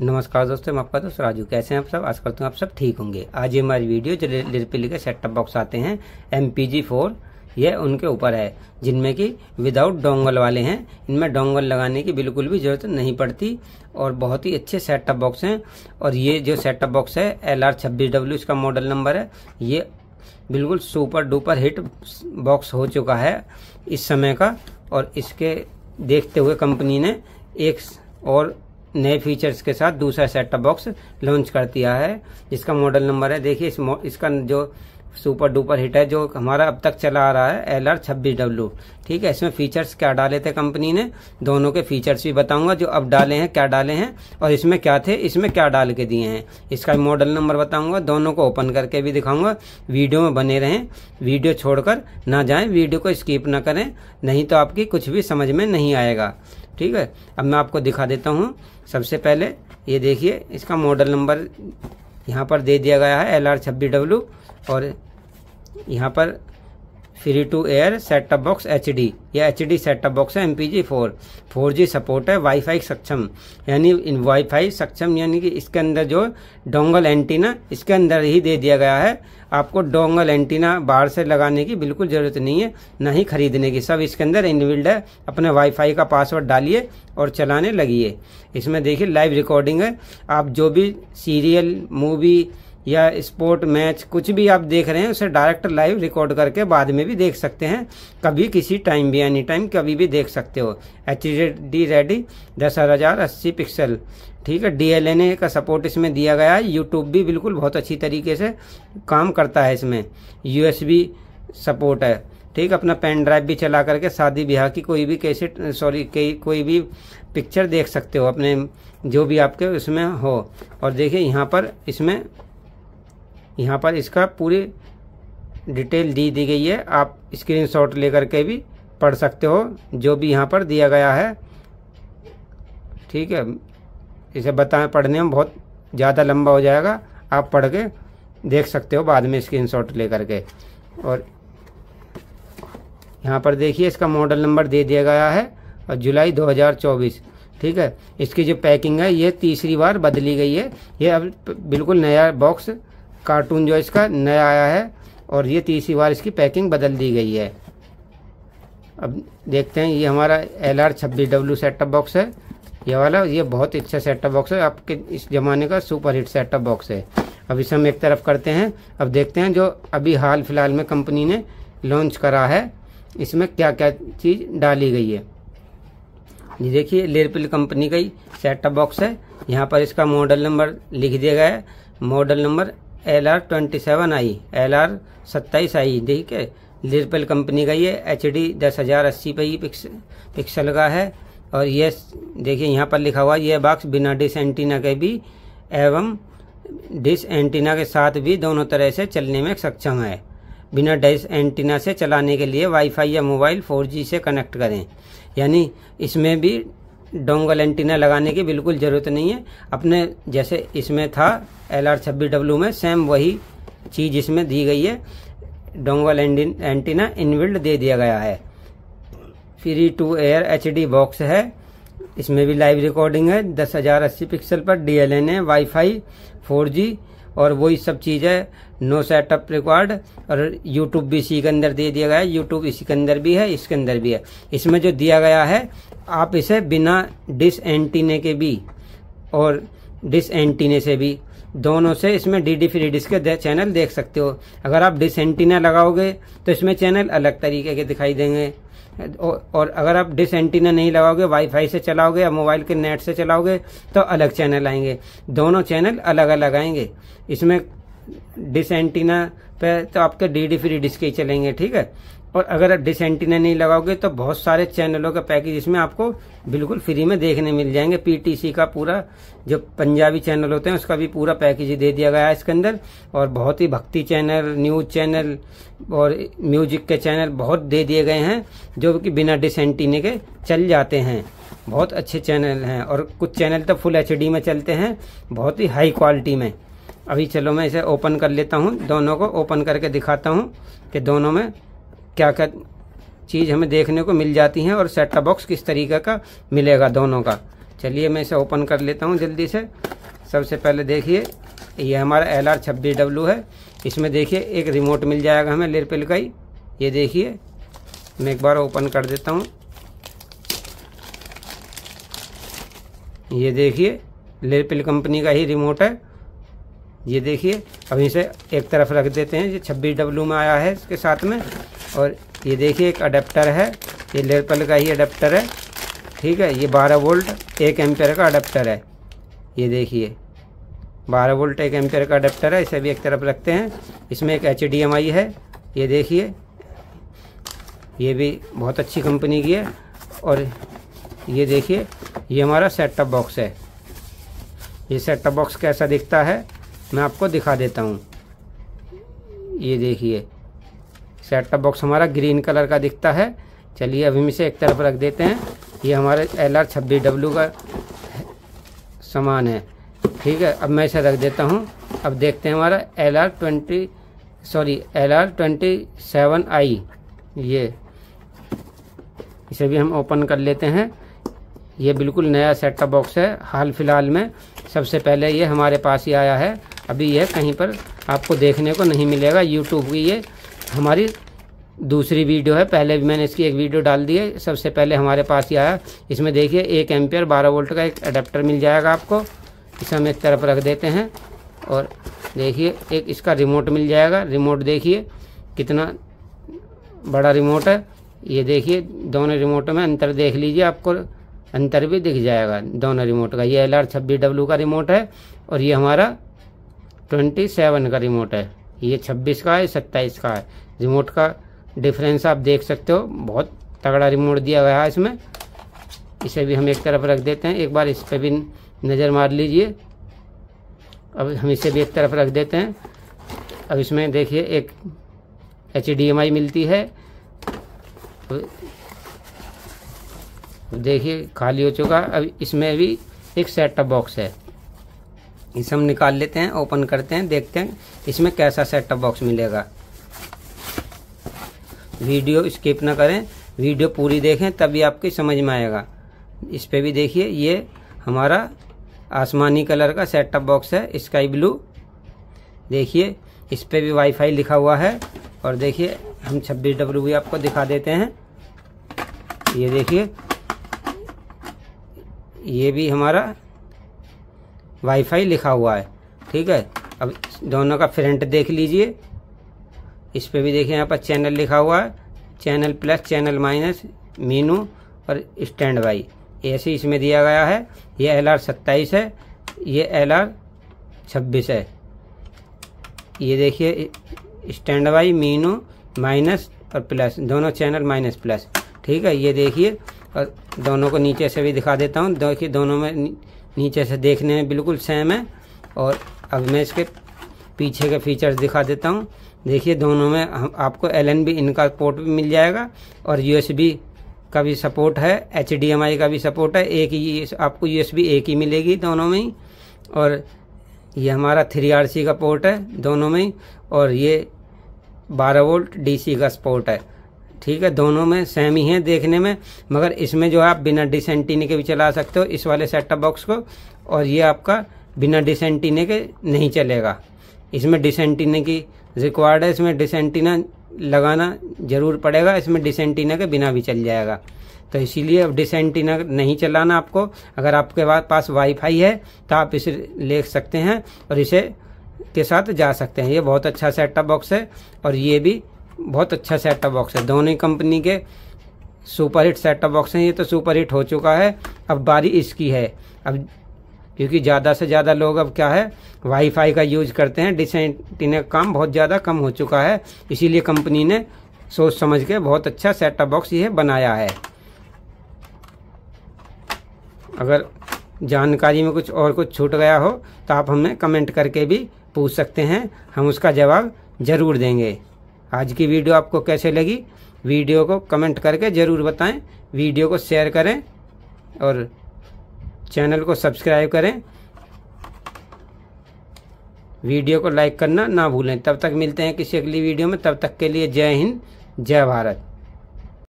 नमस्कार दोस्तों मैं आपका दोस्त राजू कैसे हैं आप सब आज करते हैं आप सब ठीक होंगे आज ये हमारी वीडियो जो रिपील के सेटअप बॉक्स आते हैं एम पी जी फोर यह उनके ऊपर है जिनमें कि विदाउट डोंगल वाले हैं इनमें डोंगल लगाने की बिल्कुल भी जरूरत नहीं पड़ती और बहुत ही अच्छे सेटअप बॉक्स हैं और ये जो सेटअप बॉक्स है एल आर छब्बीस डब्ल्यू इसका मॉडल नंबर है ये बिल्कुल सुपर डुपर हिट बॉक्स हो चुका है इस समय का और इसके देखते हुए कंपनी ने एक और नए फीचर्स के साथ दूसरा सेट टॉप बॉक्स लॉन्च कर दिया है जिसका मॉडल नंबर है देखिए इस इसका जो सुपर डुपर हिट है जो हमारा अब तक चला आ रहा है एल आर छब्बीस डब्ल्यू ठीक है इसमें फीचर्स क्या डाले थे कंपनी ने दोनों के फीचर्स भी बताऊंगा जो अब डाले हैं क्या डाले हैं और इसमें क्या थे इसमें क्या डाल के दिए हैं इसका मॉडल नंबर बताऊंगा दोनों को ओपन करके भी दिखाऊंगा वीडियो में बने रहें वीडियो छोड़कर ना जाएं वीडियो को स्किप ना करें नहीं तो आपकी कुछ भी समझ में नहीं आएगा ठीक है अब मैं आपको दिखा देता हूँ सबसे पहले ये देखिए इसका मॉडल नंबर यहाँ पर दे दिया गया है एल आर छब्बीस डब्ल्यू और यहाँ पर free to air set top box H D या H D set top box है M P G four four G support है वाईफाई सक्षम यानी वाईफाई सक्षम यानी कि इसके अंदर जो डोंगल एंटीना इसके अंदर ही दे दिया गया है आपको डोंगल एंटीना बाहर से लगाने की बिल्कुल ज़रूरत नहीं है ना ही खरीदने की सब इसके अंदर इनविल्ड है अपने वाईफाई का पासवर्ड डालिए और चलाने लगिए इसमें देखिए लाइव रिकॉर्डिंग है आप जो भी सीरियल मूवी या स्पोर्ट मैच कुछ भी आप देख रहे हैं उसे डायरेक्ट लाइव रिकॉर्ड करके बाद में भी देख सकते हैं कभी किसी टाइम भी एनी टाइम कभी भी देख सकते हो एच डी रेडी दस हज़ार अस्सी पिक्सल ठीक है डी एल का सपोर्ट इसमें दिया गया है यूट्यूब भी बिल्कुल बहुत अच्छी तरीके से काम करता है इसमें यू सपोर्ट है ठीक अपना पेन ड्राइव भी चला करके शादी ब्याह की कोई भी कैसे सॉरी कोई भी पिक्चर देख सकते हो अपने जो भी आपके उसमें हो और देखिए यहाँ पर इसमें यहाँ पर इसका पूरी डिटेल दी दी गई है आप स्क्रीनशॉट लेकर के भी पढ़ सकते हो जो भी यहाँ पर दिया गया है ठीक है इसे बताएं पढ़ने में बहुत ज़्यादा लंबा हो जाएगा आप पढ़ के देख सकते हो बाद में स्क्रीन शॉट ले करके और यहाँ पर देखिए इसका मॉडल नंबर दे दिया गया है और जुलाई 2024 ठीक है इसकी जो पैकिंग है ये तीसरी बार बदली गई है ये अब बिल्कुल नया बॉक्स कार्टून जो इसका नया आया है और ये तीसरी बार इसकी पैकिंग बदल दी गई है अब देखते हैं ये हमारा एल आर छब्बीस डब्ल्यू सेटअप बॉक्स है ये वाला ये बहुत अच्छा सेटअप बॉक्स है आपके इस ज़माने का सुपर हिट सेटअप बॉक्स है अब इसे हम एक तरफ करते हैं अब देखते हैं जो अभी हाल फिलहाल में कंपनी ने लॉन्च करा है इसमें क्या क्या चीज़ डाली गई है ये देखिए लेरपिल कंपनी का ही सेटअप बॉक्स है यहाँ पर इसका मॉडल नंबर लिख दिया गया है model number L R twenty seven I L R सत्ताईस आई ठीक है लिरपेल कंपनी का ये एच डी दस हज़ार अस्सी पे ही पिक्स, पिक्सल का है और ये देखिए यहाँ पर लिखा हुआ यह बॉक्स बिना डिस एंटीना के भी एवं डिस एंटीना के साथ भी दोनों तरह से चलने में सक्षम है बिना डिस एंटीना से चलाने के लिए वाईफाई या मोबाइल फोर से कनेक्ट करें यानी इसमें भी डोंगल एंटीना लगाने की बिल्कुल ज़रूरत नहीं है अपने जैसे इसमें था एल आर छब्बीस डब्ल्यू में सेम वही चीज़ इसमें दी गई है डोंगल एंटीना इनबिल्ड दे दिया गया है free to air H D box है इसमें भी लाइव रिकॉर्डिंग है दस हजार अस्सी पिक्सल पर D L N A wifi four G और वही सब चीज़ है नो सेटअप रिकॉर्ड और यूट्यूब भी इसी के अंदर दे दिया गया है यूट्यूब इसी के अंदर भी है इसके अंदर भी है इसमें जो दिया गया है आप इसे बिना डिस एंटीने के भी और डिस एंटीने से भी दोनों से इसमें डी डी फ्री डिस्क के चैनल देख सकते हो अगर आप डिस एंटीना लगाओगे तो इसमें चैनल अलग तरीके के दिखाई देंगे और अगर आप डिस एंटीना नहीं लगाओगे वाईफाई से चलाओगे या मोबाइल के नेट से चलाओगे तो अलग चैनल आएंगे दोनों चैनल अलग अलग आएंगे इसमें डिस एंटीना पे तो आपके डी डी फ्री डिस्क ही चलेंगे ठीक है और अगर आप डिश एंटीना नहीं लगाओगे तो बहुत सारे चैनलों का पैकेज इसमें आपको बिल्कुल फ्री में देखने मिल जाएंगे पीटीसी का पूरा जो पंजाबी चैनल होते हैं उसका भी पूरा पैकेज दे दिया गया है इसके अंदर और बहुत ही भक्ति चैनल न्यूज चैनल और म्यूजिक के चैनल बहुत दे दिए गए हैं जो कि बिना डिस एंटीने के चल जाते हैं बहुत अच्छे चैनल हैं और कुछ चैनल तो फुल एच में चलते हैं बहुत ही हाई क्वालिटी में अभी चलो मैं इसे ओपन कर लेता हूँ दोनों को ओपन करके दिखाता हूँ कि दोनों में क्या क्या चीज़ हमें देखने को मिल जाती हैं और सेट बॉक्स किस तरीके का मिलेगा दोनों का चलिए मैं इसे ओपन कर लेता हूँ जल्दी से सबसे पहले देखिए ये हमारा एल आर छब्बीस डब्लू है इसमें देखिए एक रिमोट मिल जाएगा हमें लेरपिल का ही ये देखिए मैं एक बार ओपन कर देता हूँ ये देखिए लेरपेल कंपनी का ही रिमोट है ये देखिए अभी इसे एक तरफ रख देते हैं ये छब्बीस डब्लू में आया है इसके साथ में और ये देखिए एक अडेप्टर है ये लेपल का ही अडेप्टर है ठीक है ये बारह वोल्ट एक एम्पेयर का अडेप्टर है ये देखिए बारह वोल्ट एक एम्पेयर का अडेप्टर है इसे भी एक तरफ रखते हैं इसमें एक एच है ये देखिए ये भी बहुत अच्छी कंपनी की है और ये देखिए ये हमारा सेटअप बॉक्स है ये सेटअप बॉक्स कैसा दिखता है मैं आपको दिखा देता हूँ ये देखिए सेट टॉप बॉक्स हमारा ग्रीन कलर का दिखता है चलिए अभी हम इसे एक तरफ रख देते हैं ये हमारे एल आर छब्बीस डब्ल्यू का सामान है ठीक है अब मैं इसे रख देता हूँ अब देखते हैं हमारा L R twenty sorry L R twenty seven I ये इसे भी हम ओपन कर लेते हैं ये बिल्कुल नया सेट का बॉक्स है हाल फिलहाल में सबसे पहले ये हमारे पास ही आया है अभी यह कहीं पर आपको देखने को नहीं मिलेगा यूट्यूब की ये हमारी दूसरी वीडियो है पहले भी मैंने इसकी एक वीडियो डाल दी है सबसे पहले हमारे पास ये आया इसमें देखिए एक एम्पियर बारह वोल्ट का एक अडेप्टर मिल जाएगा आपको इसे हम एक तरफ रख देते हैं और देखिए एक इसका रिमोट मिल जाएगा रिमोट देखिए कितना बड़ा रिमोट है ये देखिए दोनों रिमोट में अंतर देख लीजिए आपको अंतर भी दिख जाएगा दोनों रिमोट का ये एल आर छब्बीस डब्ल्यू का रिमोट है और ये हमारा ट्वेंटी सेवन का रिमोट है ये छब्बीस का है सत्ताईस का है रिमोट का डिफरेंस आप देख सकते हो बहुत तगड़ा रिमोट दिया गया है इसमें इसे भी हम एक तरफ रख देते हैं एक बार इस पर भी नज़र मार लीजिए अब हम इसे भी एक तरफ रख देते हैं अब इसमें देखिए एक एच मिलती है देखिए खाली हो चुका अब इसमें भी एक सेटअप बॉक्स है इसे हम निकाल लेते हैं ओपन करते हैं देखते हैं इसमें कैसा सेटअप बॉक्स मिलेगा वीडियो स्किप ना करें वीडियो पूरी देखें तभी आपकी समझ में आएगा इस पर भी देखिए ये हमारा आसमानी कलर का सेटअप बॉक्स है स्काई ब्लू देखिए इस पर भी वाईफाई लिखा हुआ है और देखिए हम छब्बीस डब्ल्यू भी आपको दिखा देते हैं ये देखिए ये भी हमारा वाईफाई लिखा हुआ है ठीक है अब दोनों का फ्रंट देख लीजिए इस पर भी देखिए यहाँ पर चैनल लिखा हुआ है channel plus channel minus menu और स्टैंड बाई ऐसे इसमें दिया गया है ये एल आर सत्ताईस है ये एल आर छब्बीस है ये देखिए स्टैंड बाई मीनू माइनस और प्लस दोनों चैनल माइनस प्लस ठीक है ये देखिए और दोनों को नीचे से भी दिखा देता हूँ देखिए दोनों में नीचे से देखने में बिल्कुल सेम है और अब मैं इसके पीछे के फीचर्स दिखा देता हूँ देखिए दोनों में हम आपको एल एन बी इनका पोर्ट भी मिल जाएगा और यू एस बी का भी सपोर्ट है एच डी एम आई का भी सपोर्ट है एक ही आपको यू एस बी एक ही मिलेगी दोनों में ही और ये हमारा थ्री आर सी का पोर्ट है दोनों में ही और ये बारह वोल्ट डी सी का पोर्ट है ठीक है दोनों में सेम ही है देखने में मगर इसमें जो है आप बिना डिसेंटीने के भी चला सकते हो इस वाले सेटअप बॉक्स को और ये आपका बिना डिसेंटीने के नहीं चलेगा इसमें डिसेंटीने की रिक्वायर्ड है इसमें डिसेंटीना लगाना ज़रूर पड़ेगा इसमें डिसेंटिना के बिना भी चल जाएगा तो इसीलिए अब डिसेंटिना नहीं चलाना आपको अगर आपके पास वाईफाई है तो आप इसे ले सकते हैं और इसे के साथ जा सकते हैं ये बहुत अच्छा सेटअप बॉक्स है और ये भी बहुत अच्छा सेट टॉप बॉक्स है दोनों ही कंपनी के super hit set top box हैं ये तो सुपर हिट हो चुका है अब बारी इसकी है अब क्योंकि ज़्यादा से ज़्यादा लोग अब क्या है वाईफाई का यूज करते हैं डिश काम बहुत ज़्यादा कम हो चुका है इसीलिए कंपनी ने सोच समझ के बहुत अच्छा सेट टॉप बॉक्स ये बनाया है अगर जानकारी में कुछ और कुछ छूट गया हो तो आप हमें कमेंट करके भी पूछ सकते हैं हम उसका जवाब ज़रूर देंगे आज की वीडियो आपको कैसे लगी वीडियो को कमेंट करके ज़रूर बताएं वीडियो को शेयर करें और चैनल को सब्सक्राइब करें वीडियो को लाइक करना ना भूलें तब तक मिलते हैं किसी अगली वीडियो में तब तक के लिए जय हिंद जय भारत